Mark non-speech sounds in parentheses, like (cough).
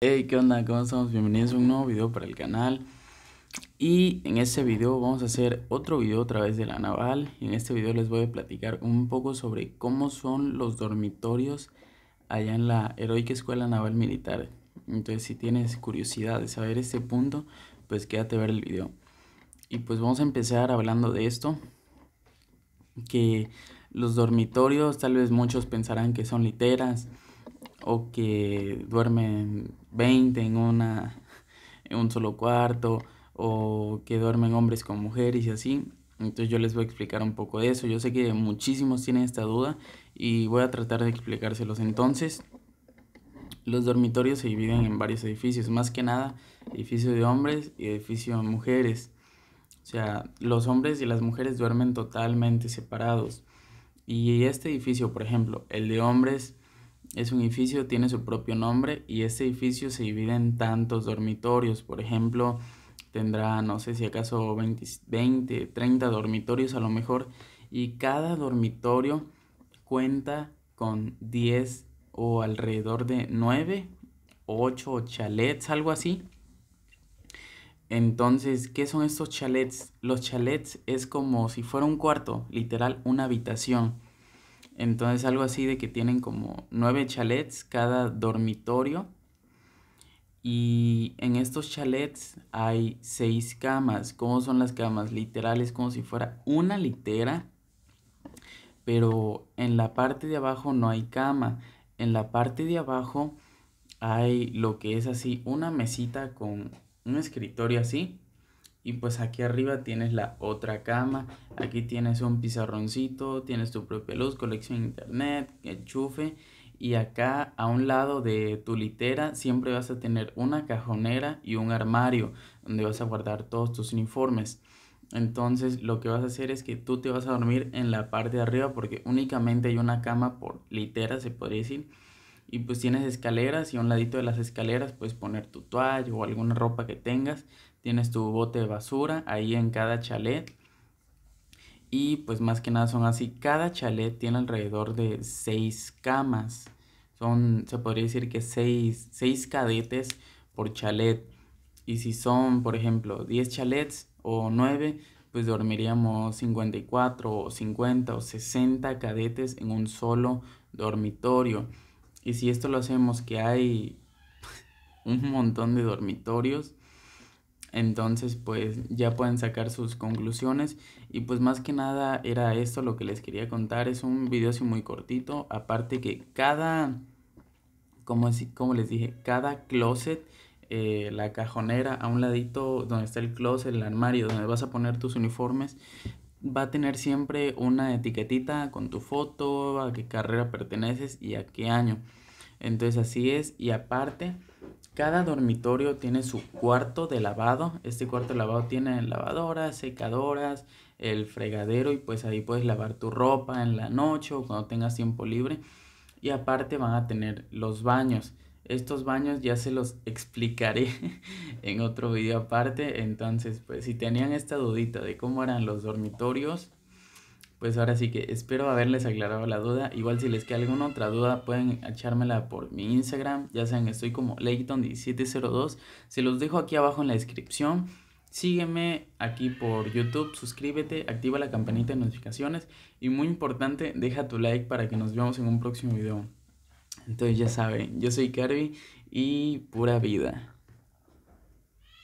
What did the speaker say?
Hey, ¿qué onda? ¿Cómo estamos? Bienvenidos a un nuevo video para el canal. Y en este video vamos a hacer otro video a través de la naval. Y en este video les voy a platicar un poco sobre cómo son los dormitorios allá en la Heroica Escuela Naval Militar. Entonces, si tienes curiosidad de saber este punto, pues quédate a ver el video. Y pues vamos a empezar hablando de esto. Que los dormitorios, tal vez muchos pensarán que son literas o que duermen 20 en, una, en un solo cuarto, o que duermen hombres con mujeres y así. Entonces yo les voy a explicar un poco de eso. Yo sé que muchísimos tienen esta duda y voy a tratar de explicárselos. Entonces, los dormitorios se dividen en varios edificios, más que nada edificio de hombres y edificio de mujeres. O sea, los hombres y las mujeres duermen totalmente separados. Y este edificio, por ejemplo, el de hombres, es un edificio, tiene su propio nombre y este edificio se divide en tantos dormitorios. Por ejemplo, tendrá, no sé si acaso 20, 30 dormitorios a lo mejor y cada dormitorio cuenta con 10 o alrededor de 9 8 chalets, algo así. Entonces, ¿qué son estos chalets? Los chalets es como si fuera un cuarto, literal, una habitación. Entonces algo así de que tienen como nueve chalets cada dormitorio. Y en estos chalets hay seis camas. ¿Cómo son las camas? Literales, como si fuera una litera. Pero en la parte de abajo no hay cama. En la parte de abajo hay lo que es así, una mesita con un escritorio así y pues aquí arriba tienes la otra cama, aquí tienes un pizarroncito, tienes tu propia luz, colección internet, enchufe. Y acá a un lado de tu litera siempre vas a tener una cajonera y un armario donde vas a guardar todos tus uniformes. Entonces lo que vas a hacer es que tú te vas a dormir en la parte de arriba porque únicamente hay una cama por litera, se podría decir y pues tienes escaleras y a un ladito de las escaleras puedes poner tu toalla o alguna ropa que tengas, tienes tu bote de basura ahí en cada chalet y pues más que nada son así, cada chalet tiene alrededor de seis camas, son, se podría decir que seis, cadetes por chalet y si son por ejemplo 10 chalets o 9 pues dormiríamos 54 o 50 o 60 cadetes en un solo dormitorio. Y si esto lo hacemos que hay (laughs) un montón de dormitorios, entonces pues ya pueden sacar sus conclusiones. Y pues más que nada era esto lo que les quería contar. Es un video así muy cortito. Aparte que cada, como, así, como les dije, cada closet... Eh, la cajonera a un ladito donde está el closet, el armario donde vas a poner tus uniformes, va a tener siempre una etiquetita con tu foto, a qué carrera perteneces y a qué año. Entonces así es. Y aparte, cada dormitorio tiene su cuarto de lavado. Este cuarto de lavado tiene lavadoras, secadoras, el fregadero y pues ahí puedes lavar tu ropa en la noche o cuando tengas tiempo libre. Y aparte van a tener los baños. Estos baños ya se los explicaré (laughs) en otro video aparte. Entonces, pues si tenían esta dudita de cómo eran los dormitorios, pues ahora sí que espero haberles aclarado la duda. Igual si les queda alguna otra duda pueden echármela por mi Instagram. Ya saben, estoy como Leighton1702. Se los dejo aquí abajo en la descripción. Sígueme aquí por YouTube, suscríbete, activa la campanita de notificaciones y muy importante, deja tu like para que nos veamos en un próximo video. Entonces ya saben, yo soy Carvi y pura vida.